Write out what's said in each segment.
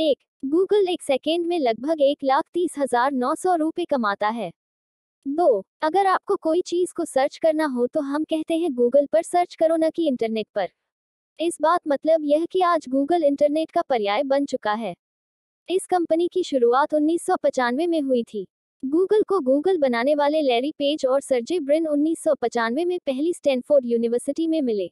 एक गूगल एक सेकेंड में लगभग एक लाख तीस हजार नौ सौ रुपए कमाता है दो अगर आपको कोई चीज को सर्च करना हो तो हम कहते हैं गूगल पर सर्च करो न कि इंटरनेट पर इस बात मतलब यह कि आज गूगल इंटरनेट का पर्याय बन चुका है इस कंपनी की शुरुआत उन्नीस में हुई थी गूगल को गूगल बनाने वाले लैरी पेज और सर्जे ब्रिन उन्नीस में पहली स्टैनफोर्ड यूनिवर्सिटी में मिले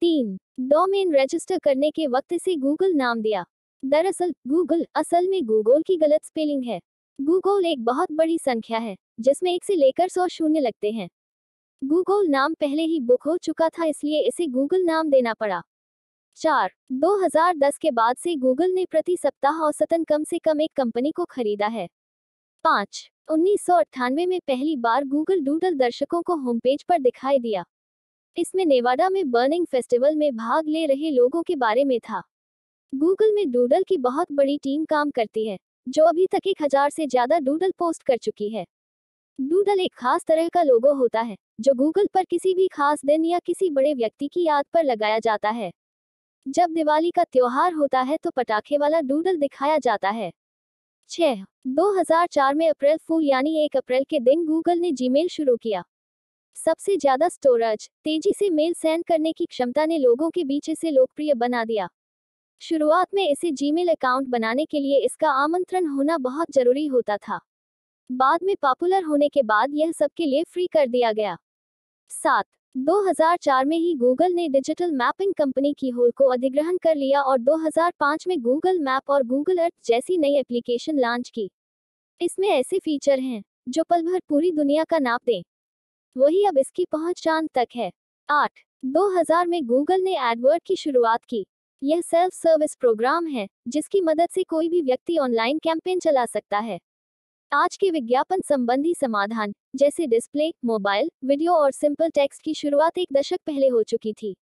तीन डोमेन रजिस्टर करने के वक्त से गूगल नाम दिया दरअसल गूगल असल में गूगल की गलत स्पेलिंग है गूगल एक बहुत बड़ी संख्या है जिसमें एक से लेकर सौ शून्य लगते हैं गूगल नाम पहले ही बुक हो चुका था इसलिए इसे गूगल नाम देना पड़ा चार 2010 के बाद से गूगल ने प्रति सप्ताह औसतन कम से कम एक कंपनी को खरीदा है पाँच उन्नीस में पहली बार गूगल डूडल दर्शकों को होमपेज पर दिखाई दिया इसमें नेवाडा में बर्निंग फेस्टिवल में भाग ले रहे लोगों के बारे में था गूगल में डूडल की बहुत बड़ी टीम काम करती है जो अभी तक एक हजार से ज्यादा डूडल पोस्ट कर चुकी है डूडल एक खास तरह का लोगो होता है जो गूगल पर किसी भी खास दिन या किसी बड़े व्यक्ति की याद पर लगाया जाता है जब दिवाली का त्योहार होता है तो पटाखे वाला डूडल दिखाया जाता है छह दो में अप्रैल फूल यानी एक अप्रैल के दिन गूगल ने जीमेल शुरू किया सबसे ज्यादा स्टोरेज तेजी से मेल सेंड करने की क्षमता ने लोगों के बीच इसे लोकप्रिय बना दिया शुरुआत में इसे जीमेल अकाउंट बनाने के लिए इसका आमंत्रण होना बहुत जरूरी होता था बाद में पॉपुलर होने के बाद यह सबके लिए फ्री कर दिया गया सात 2004 में ही गूगल ने digital mapping company Keyhole को अधिग्रहण कर लिया और 2005 में गूगल मैप और गूगल अर्थ जैसी नई एप्लीकेशन लॉन्च की इसमें ऐसे फीचर हैं जो पलभर पूरी दुनिया का नाप दें वही अब इसकी पहुंच चांद तक है आठ 2000 में गूगल ने एडवर्ड की शुरुआत की यह सेल्फ सर्विस प्रोग्राम है जिसकी मदद से कोई भी व्यक्ति ऑनलाइन कैंपेन चला सकता है आज के विज्ञापन संबंधी समाधान जैसे डिस्प्ले मोबाइल वीडियो और सिंपल टेक्स्ट की शुरुआत एक दशक पहले हो चुकी थी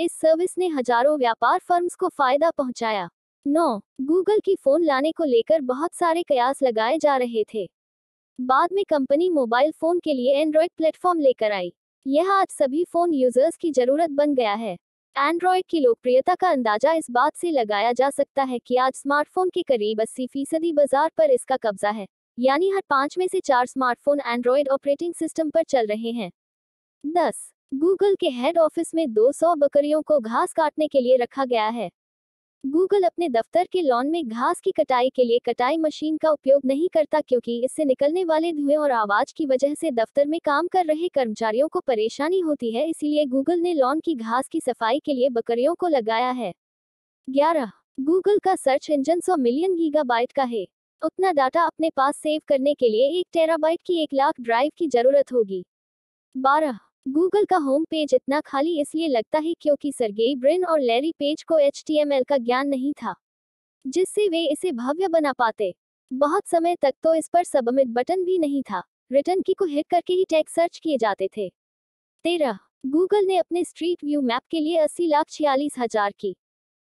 इस सर्विस ने हजारों व्यापार फर्म्स को फायदा पहुंचाया नौ गूगल की फोन लाने को लेकर बहुत सारे कयास लगाए जा रहे थे बाद में कंपनी मोबाइल फोन के लिए एंड्रॉयड प्लेटफॉर्म लेकर आई यह आज सभी फोन यूजर्स की जरूरत बन गया है एंड्रॉयड की लोकप्रियता का अंदाजा इस बात से लगाया जा सकता है कि आज स्मार्टफोन के करीब अस्सी फीसदी बाजार पर इसका कब्जा है यानी हर पाँच में से चार स्मार्टफोन एंड्रॉयड ऑपरेटिंग सिस्टम पर चल रहे हैं दस गूगल के हेड ऑफिस में 200 बकरियों को घास काटने के लिए रखा गया है गूगल अपने दफ्तर के लॉन में घास की कटाई के लिए कटाई मशीन का उपयोग नहीं करता क्योंकि इससे निकलने वाले धुएं और आवाज की वजह से दफ्तर में काम कर रहे कर्मचारियों को परेशानी होती है इसीलिए गूगल ने लॉन की घास की सफाई के लिए बकरियों को लगाया है ग्यारह गूगल का सर्च इंजन सौ मिलियन गीगाबाइट का है उतना डाटा अपने पास सेव करने के लिए एक टेराबाइट की एक लाख ड्राइव की जरूरत होगी बारह गूगल का होम पेज इतना खाली इसलिए लगता है क्योंकि सरगेई ब्रिन और लैरी पेज को एच का ज्ञान नहीं था जिससे वे इसे भव्य बना पाते बहुत समय तक तो इस पर सबमिट बटन भी नहीं था रिटर्न की को हिट करके ही टैग सर्च किए जाते थे तेरह गूगल ने अपने स्ट्रीट व्यू मैप के लिए अस्सी लाख छियालीस हजार की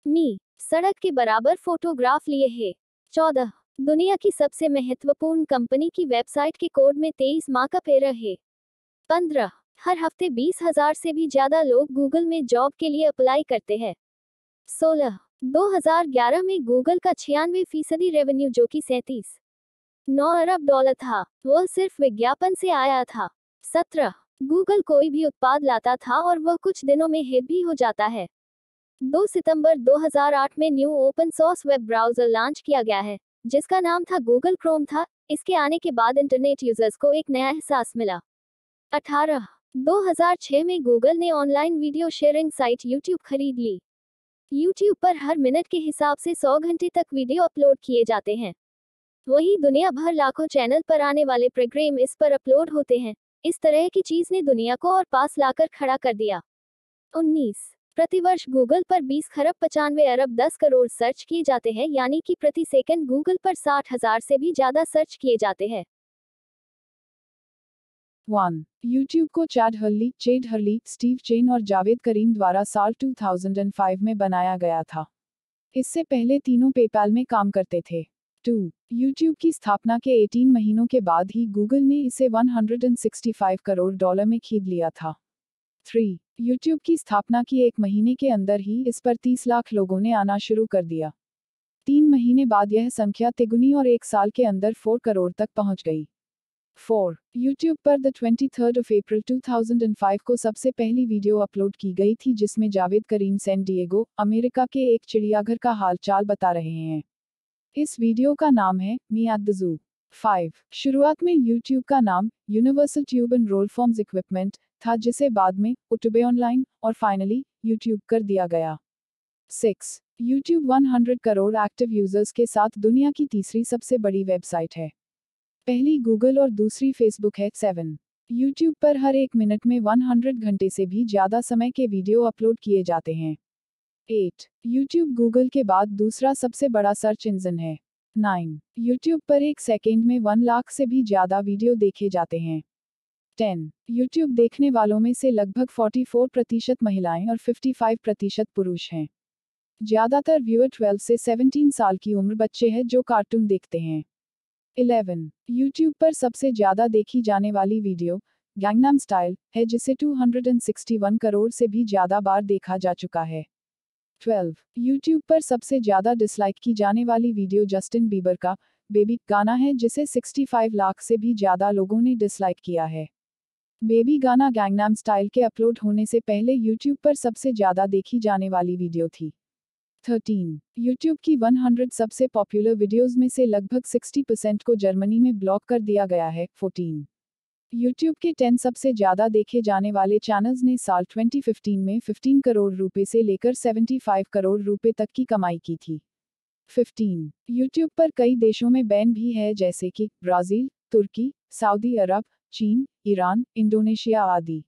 मी सड़क के बराबर फोटोग्राफ लिए है चौदह दुनिया की सबसे महत्वपूर्ण कंपनी की वेबसाइट के कोड में तेईस माह का पेरा है पंद्रह हर हफ्ते बीस हजार से भी ज्यादा लोग गूगल में जॉब के लिए अप्लाई करते हैं सोलह 2011 में गूगल का छियानवे फीसदी रेवेन्यू जो कि सैंतीस नौ अरब डॉलर था वह सिर्फ विज्ञापन से आया था सत्रह गूगल कोई भी उत्पाद लाता था और वह कुछ दिनों में हिट भी हो जाता है 2 सितंबर 2008 में new open source web browser launch किया गया है जिसका नाम था गूगल क्रोम था इसके आने के बाद इंटरनेट यूजर्स को एक नया एहसास मिला 18 2006 में गूगल ने online video sharing site YouTube खरीद ली यूट्यूब पर हर मिनट के हिसाब से 100 घंटे तक वीडियो अपलोड किए जाते हैं वही दुनिया भर लाखों चैनल पर आने वाले प्रोग्राम इस पर अपलोड होते हैं इस तरह की चीज ने दुनिया को और पास लाकर खड़ा कर दिया उन्नीस प्रतिवर्ष गूगल पर 20 खरब पचानवे अरब 10 करोड़ सर्च किए जाते हैं यानी कि प्रति सेकंड गूगल पर साठ हजार से भी ज्यादा सर्च किए जाते हैं वन यूट्यूब को Chad Hurley Chad Hurley Steve Chen और जावेद करीम द्वारा साल 2005 में बनाया गया था इससे पहले तीनों पेपैल में काम करते थे टू यूट्यूब की स्थापना के 18 महीनों के बाद ही गूगल ने इसे 165 करोड़ डॉलर में खींच लिया था थ्री यूट्यूब की स्थापना की एक महीने के अंदर ही इस पर 30 लाख लोगों ने आना शुरू कर दिया तीन महीने बाद यह संख्या तिगुनी और एक साल के अंदर फोर करोड़ तक पहुंच गई फोर यूट्यूब पर the twenty third of April 2005 को सबसे पहली वीडियो अपलोड की गई थी जिसमें Jawed Karim San Diego America के एक चिड़ियाघर का हालचाल बता रहे हैं इस वीडियो का नाम है मी एट फाइव शुरुआत में यूट्यूब का नाम universal tube and roll forms equipment था जिसे बाद में उटुबे ऑनलाइन और फाइनली यूट्यूब कर दिया गया six YouTube 100 crore active users के साथ दुनिया की तीसरी सबसे बड़ी वेबसाइट है पहली गूगल और दूसरी फेसबुक है सेवन यूट्यूब पर हर एक मिनट में 100 घंटे से भी ज़्यादा समय के वीडियो अपलोड किए जाते हैं एट यूट्यूब गूगल के बाद दूसरा सबसे बड़ा सर्च इंजन है नाइन यूट्यूब पर एक सेकेंड में वन लाख से भी ज़्यादा वीडियो देखे जाते हैं टेन यूट्यूब देखने वालों में से लगभग 44 प्रतिशत महिलाएं और 55 प्रतिशत पुरुष हैं ज़्यादातर व्यूअर 12 से 17 साल की उम्र बच्चे हैं जो कार्टून देखते हैं इलेवन यूट्यूब पर सबसे ज्यादा देखी जाने वाली वीडियो गैंगनाम स्टाइल है जिसे 261 करोड़ से भी ज्यादा बार देखा जा चुका है 12. YouTube पर सबसे ज्यादा डिसलाइक की जाने वाली वीडियो जस्टिन बीबर का बेबी गाना है जिसे 65 लाख से भी ज्यादा लोगों ने डिसलाइक किया है बेबी गाना गैंगनाम स्टाइल के अपलोड होने से पहले YouTube पर सबसे ज्यादा देखी जाने वाली वीडियो थी थर्टीन यूट्यूब की 100 सबसे पॉपुलर वीडियोस में से लगभग 60 परसेंट को जर्मनी में ब्लॉक कर दिया गया है फोर्टीन यूट्यूब के 10 सबसे ज्यादा देखे जाने वाले चैनल्स ने साल 2015 में 15 करोड़ रुपए से लेकर 75 करोड़ रुपए तक की कमाई की थी 15. YouTube पर कई देशों में बैन भी है जैसे कि ब्राज़ील तुर्की सऊदी अरब चीन ईरान इंडोनेशिया आदि